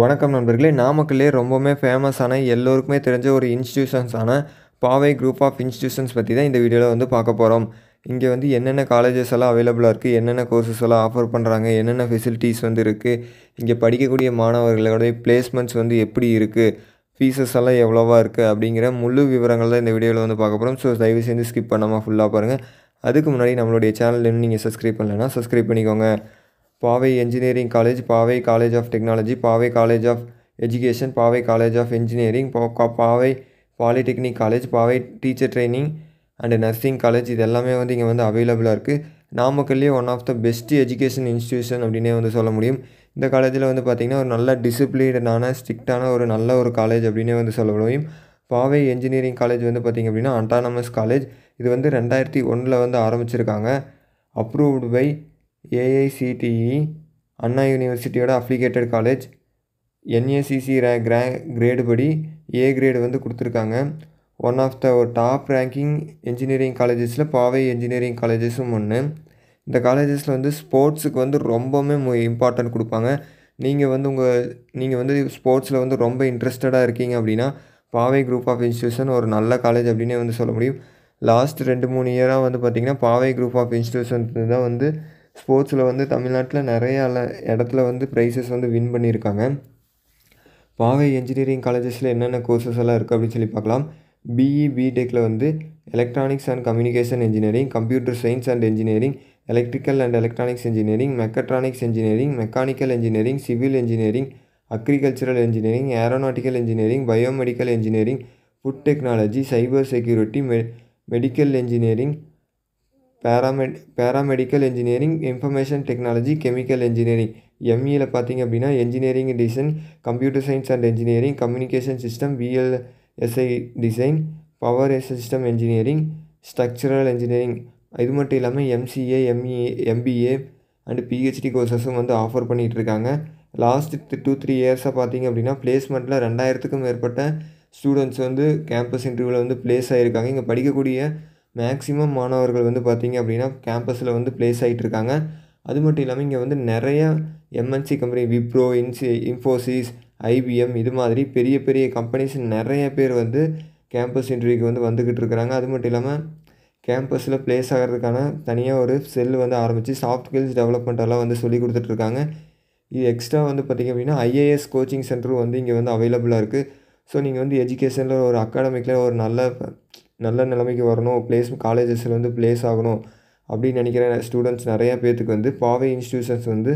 வணக்கம் நண்பர்களே நாமக்கல்லே ரொம்பவுமே ஃபேமஸான எல்லோருக்குமே தெரிஞ்ச ஒரு இன்ஸ்டியூஷன்ஸான பாவை குரூப் ஆஃப் இன்ஸ்டியூஷன்ஸ் பற்றி தான் இந்த வீடியோவில் வந்து பார்க்க போகிறோம் இங்கே வந்து என்னென்ன காலேஜஸ் எல்லாம் அவைலபிளாக இருக்குது என்னென்ன கோர்சஸ் எல்லாம் ஆஃபர் பண்ணுறாங்க என்னென்ன ஃபெசிலிட்டிஸ் வந்து இருக்குது இங்கே படிக்கக்கூடிய மாணவர்களோடைய பிளேஸ்மெண்ட்ஸ் வந்து எப்படி இருக்குது ஃபீஸஸ் எல்லாம் எவ்வளோவா இருக்குது அப்படிங்கிற முழு விவரங்கள் தான் இந்த வீடியோவில் வந்து பார்க்க போகிறோம் ஸோ தயவு செஞ்சு ஸ்கிப் பண்ணாமல் ஃபுல்லாக பாருங்கள் அதுக்கு முன்னாடி நம்மளுடைய சேனல் நீங்கள் சப்ஸ்கிரைப் பண்ணலைன்னா சப்ஸ்கிரைப் பண்ணிக்கோங்க Paavai engineering college Paavai college of technology Paavai college of education Paavai college of engineering Paavai polytechnic college Paavai teacher training and nursing college இது எல்லாமே வந்து இங்கே வந்து அவைலபிளாக இருக்குது நாமக்கல்லே one of the best education institution அப்படின்னே வந்து சொல்ல முடியும் இந்த காலேஜில் வந்து பார்த்திங்கன்னா ஒரு நல்ல டிசிப்ளினான ஸ்ட்ரிக்டான ஒரு நல்ல ஒரு காலேஜ் அப்படின்னே வந்து சொல்ல முடியும் பாவை என்ஜினியரிங் காலேஜ் வந்து பார்த்திங்க அப்படின்னா அண்டானமஸ் காலேஜ் இது வந்து ரெண்டாயிரத்தி ஒன்றில் வந்து ஆரம்பிச்சிருக்காங்க அப்ரூவ்டு பை ஏஐசிடிஇ அண்ணா யூனிவர்சிட்டியோட அப்ளிகேட்டட் காலேஜ் என்ஏசிசி ரே கிரே கிரேடு படி ஏ கிரேடு வந்து கொடுத்துருக்காங்க ஒன் ஆஃப் த ஒரு டாப் ரேங்கிங் இன்ஜினியரிங் காலேஜஸில் பாவை இன்ஜினியரிங் காலேஜஸும் ஒன்று இந்த காலேஜஸில் வந்து ஸ்போர்ட்ஸுக்கு வந்து ரொம்பவுமே இம்பார்ட்டன்ட் கொடுப்பாங்க நீங்கள் வந்து உங்கள் நீங்கள் வந்து ஸ்போர்ட்ஸில் வந்து ரொம்ப இன்ட்ரெஸ்டடாக இருக்கீங்க அப்படின்னா பாவை குரூப் ஆஃப் இன்ஸ்டியூஷன் ஒரு நல்ல காலேஜ் அப்படின்னே வந்து சொல்ல முடியும் லாஸ்ட் ரெண்டு மூணு இயராக வந்து பார்த்திங்கன்னா பாவை குரூப் ஆஃப் இன்ஸ்டியூஷன் தான் வந்து ஸ்போர்ட்ஸில் வந்து தமிழ்நாட்டில் நிறையா இடத்துல வந்து ப்ரைஸஸ் வந்து வின் பண்ணியிருக்காங்க பாவை என்ஜினியரிங் காலேஜஸில் என்னென்ன கோர்சஸ் எல்லாம் இருக்குது அப்படின்னு சொல்லி பார்க்கலாம் பிஇ பிடெக்கில் e, வந்து electronics and communication engineering computer science and engineering electrical and electronics engineering mechatronics engineering mechanical engineering civil engineering agricultural engineering aeronautical engineering biomedical engineering food technology cyber security மெ medical engineering பேராமெட் paramedical engineering information technology chemical engineering எம்இயில் பார்த்தீங்க அப்படின்னா engineering design computer science and engineering communication system VLSI design power system engineering structural engineering இது மட்டும் இல்லாமல் MCA MEA MBA and PhD கோர்சஸும் வந்து ஆஃபர் பண்ணிகிட்ருக்காங்க லாஸ்ட் டூ த்ரீ இயர்ஸாக பார்த்தீங்க அப்படின்னா பிளேஸ்மெண்ட்டில் ரெண்டாயிரத்துக்கும் மேற்பட்ட ஸ்டூடெண்ட்ஸ் வந்து கேம்பஸ் இன்டர்வியூவில் வந்து பிளேஸ் ஆகியிருக்காங்க இங்கே படிக்கக்கூடிய மேக்ஸிமம் மாணவர்கள் வந்து பார்த்திங்க அப்படின்னா கேம்பஸில் வந்து ப்ளேஸ் இருக்காங்க அது மட்டும் இல்லாமல் இங்கே வந்து நிறைய எம்என்சி கம்பெனி விப்ரோ இன்சி இன்ஃபோசிஸ் ஐபிஎம் இது மாதிரி பெரிய பெரிய கம்பெனிஸ் நிறைய பேர் வந்து கேம்பஸ் இன்டர்வியூக்கு வந்து வந்துக்கிட்டு இருக்கிறாங்க அது மட்டும் இல்லாமல் கேம்பஸில் ப்ளேஸ் ஆகிறதுக்கான தனியாக ஒரு செல் வந்து ஆரம்பித்து சாஃப்ட் ஸ்கில்ஸ் டெவலப்மெண்ட்டெல்லாம் வந்து சொல்லி கொடுத்துட்ருக்காங்க இது எக்ஸ்ட்ரா வந்து பார்த்திங்க அப்படின்னா ஐஏஎஸ் கோச்சிங் சென்டரும் வந்து இங்கே வந்து அவைலபிளாக இருக்குது ஸோ நீங்கள் வந்து எஜுகேஷனில் ஒரு அகாடமிக்கில் ஒரு நல்ல நல்ல நிலைமைக்கு வரணும் பிளேஸ் காலேஜஸில் வந்து பிளேஸ் ஆகணும் அப்படின்னு நினைக்கிற ஸ்டூடெண்ட்ஸ் நிறையா பேர்த்துக்கு வந்து பாவை இன்ஸ்டியூஷன்ஸ் வந்து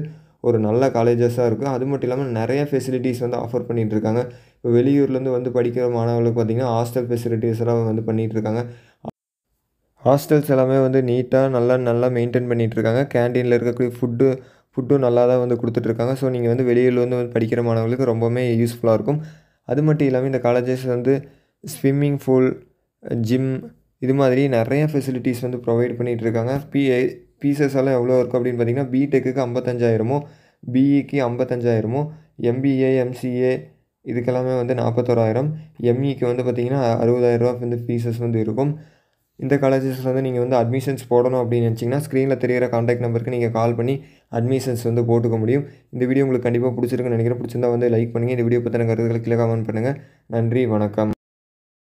ஒரு நல்ல காலேஜஸாக இருக்கும் அது மட்டும் இல்லாமல் நிறையா ஃபெசிலிட்டிஸ் வந்து ஆஃபர் பண்ணிகிட்ருக்காங்க இப்போ வெளியூர்லேருந்து வந்து படிக்கிற மாணவர்களுக்கு பார்த்திங்கன்னா ஹாஸ்டல் ஃபெசிலிட்டிஸ் எல்லாம் வந்து பண்ணிகிட்ருக்காங்க ஹாஸ்டல்ஸ் எல்லாமே வந்து நீட்டாக நல்லா நல்லா மெயின்டைன் பண்ணிகிட்ருக்காங்க கேன்டீனில் இருக்கக்கூடிய ஃபுட்டு ஃபுட்டும் நல்லா தான் வந்து கொடுத்துட்ருக்காங்க ஸோ நீங்கள் வந்து வெளியூர்லேருந்து வந்து படிக்கிற மாணவர்களுக்கு ரொம்பவுமே யூஸ்ஃபுல்லாக இருக்கும் அது மட்டும் இல்லாமல் இந்த காலேஜஸ் வந்து ஸ்விம்மிங் ஃபூல் ஜிம் இது மாதிரி நிறைய ஃபெசிலிட்டிஸ் வந்து ப்ரொவைட் பண்ணிகிட்ருக்காங்க பிஏ எல்லாம் எவ்வளோ இருக்கும் அப்படின்னு பார்த்தீங்கன்னா பிடெக்குக்கு ஐம்பத்தஞ்சாயிரமோ பிஇக்கு e ஐம்பத்தஞ்சாயிரமோ எம்பிஏ எம்சிஏ இதுக்கெல்லாமே வந்து நாற்பத்தோராயிரம் எம்இக்கு e வந்து பார்த்திங்கன்னா அறுபதாயிரரூவா வந்து ஃபீஸஸ் வந்து இருக்கும் இந்த காலேஜஸில் வந்து நீங்கள் வந்து அட்மிஷன்ஸ் போடணும் அப்படின்னு நினச்சிங்கன்னா ஸ்க்ரீனில் தெரிகிற காண்டாக்ட் நம்பருக்கு நீங்கள் கால் பண்ணி அட்மிஷன்ஸ் வந்து போட்டுக்க முடியும் இந்த வீடியோ உங்களுக்கு கண்டிப்பாக பிடிச்சிருக்குன்னு நினைக்கிறேன் பிடிச்சிருந்தா வந்து லைக் பண்ணுங்கள் இந்த வீடியோ பற்றின கருத்துக்களை கீழே கமெண்ட் பண்ணுங்கள் நன்றி வணக்கம்